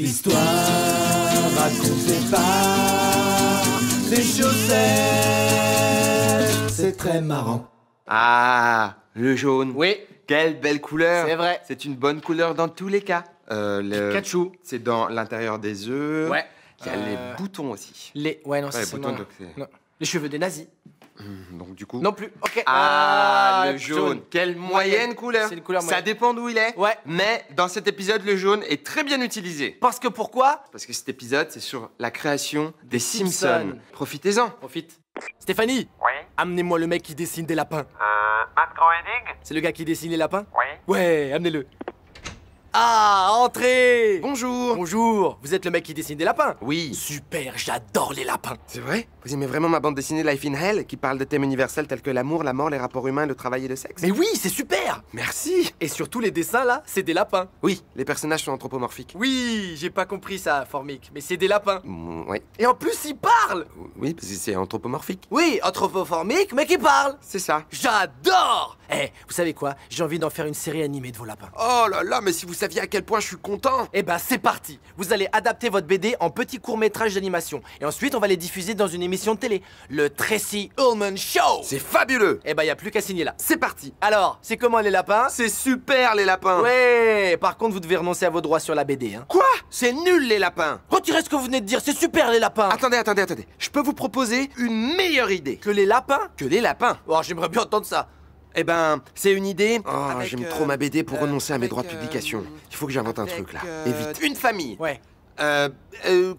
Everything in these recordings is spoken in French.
L'histoire racontée par les chaussettes, c'est très marrant. Ah, le jaune. Oui. Quelle belle couleur. C'est vrai. C'est une bonne couleur dans tous les cas. Euh, le Pikachu. C'est dans l'intérieur des œufs. Ouais. Il y a les euh, boutons aussi. Les ouais non c'est les boutons, donc non. Les cheveux des nazis. Mmh, donc du coup. Non plus. Ok. Ah, ah le jaune. Quelle moyenne, couleur. C'est couleur Ça dépend d'où il est. Ouais. Mais dans cet épisode, le jaune est très bien utilisé. Parce que pourquoi Parce que cet épisode, c'est sur la création des Simpsons. Profitez-en. Profite. Stéphanie, Oui. amenez-moi le mec qui dessine des lapins. Euh, C'est le gars qui dessine les lapins Oui. Ouais, amenez-le. Ah, entrez Bonjour. Bonjour, vous êtes le mec qui dessine des lapins Oui. Super, j'adore les lapins. C'est vrai vous aimez vraiment ma bande dessinée Life in Hell, qui parle de thèmes universels tels que l'amour, la mort, les rapports humains, le travail et le sexe Mais oui, c'est super Merci Et surtout les dessins là, c'est des lapins. Oui, les personnages sont anthropomorphiques. Oui, j'ai pas compris ça, Formique, mais c'est des lapins. Mm, oui. Et en plus, ils parlent Oui, parce que c'est anthropomorphique. Oui, anthropoformique, mais qui parle C'est ça. J'adore Eh, vous savez quoi J'ai envie d'en faire une série animée de vos lapins. Oh là là, mais si vous saviez à quel point je suis content Eh ben, c'est parti Vous allez adapter votre BD en petits courts-métrages d'animation, et ensuite on va les diffuser dans une de télé, le Tracy Ullman Show C'est fabuleux Eh bah ben, y a plus qu'à signer là. C'est parti Alors, c'est comment les lapins C'est super les lapins Ouais Par contre, vous devez renoncer à vos droits sur la BD, hein. Quoi C'est nul les lapins Retirez ce que vous venez de dire, c'est super les lapins Attendez, attendez, attendez. Je peux vous proposer une meilleure idée. Que les lapins Que les lapins Oh, j'aimerais bien entendre ça eh ben, c'est une idée. Oh, j'aime euh, trop ma BD pour renoncer à mes droits de euh, publication. Il faut que j'invente un truc là. Et euh, vite. Une famille. Ouais euh,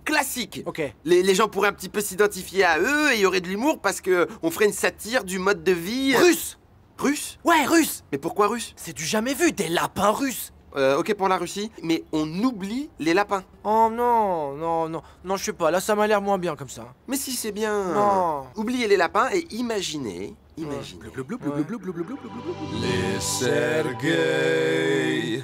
classique. Okay. Les, gens pourraient un petit peu s'identifier à eux et il y aurait de l'humour parce que on ferait une satire du mode de vie. Russe Russe Ouais, russe Mais pourquoi russe C'est du jamais vu, des lapins russes euh, ok pour la Russie, mais on oublie les lapins. Oh non, non, non, non, je sais pas, là ça m'a l'air moins bien comme ça. Mais si c'est bien. Non. Oubliez les lapins et imaginez, imaginez. Les Sergei...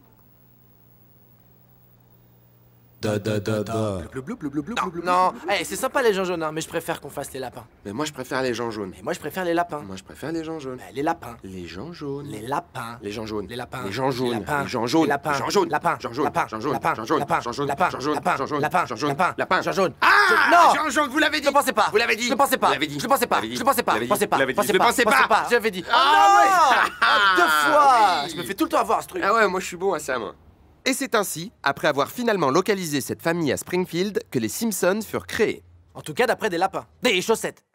Da da da da. Non, eh, c'est sympa les gens jaunes, hein, mais je préfère qu'on fasse les lapins. Mais moi je préfère les gens jaunes. Mais moi je préfère les lapins. Moi je préfère les gens jaunes. les lapins. Les gens jaunes. Les lapins. Les gens jaunes. Les lapins. Les gens jaunes. Les gens jaunes. Lapins. Gens jaunes. Lapins. Gens jaunes. Lapins. Gens jaunes. Gens jaunes. Gens jaunes. Lapins. Gens jaunes. Gens jaunes. Les Gens jaunes. Lapins. Gens jaunes. Ah Non. Gens jaunes. Vous l'avez dit. Je pensais pas. Vous l'avez dit. Je pensais pas. Vous l'avez dit. Je pensais pas. Je pensais pas. Je pensais pas. Je pensais pas. J'avais dit. Ah, ah, ah Deux fois. Ah, je me fais tout le temps avoir ce truc. Ah ouais, moi je suis bon à ça moi. Et c'est ainsi, après avoir finalement localisé cette famille à Springfield, que les Simpsons furent créés. En tout cas, d'après des lapins. Des chaussettes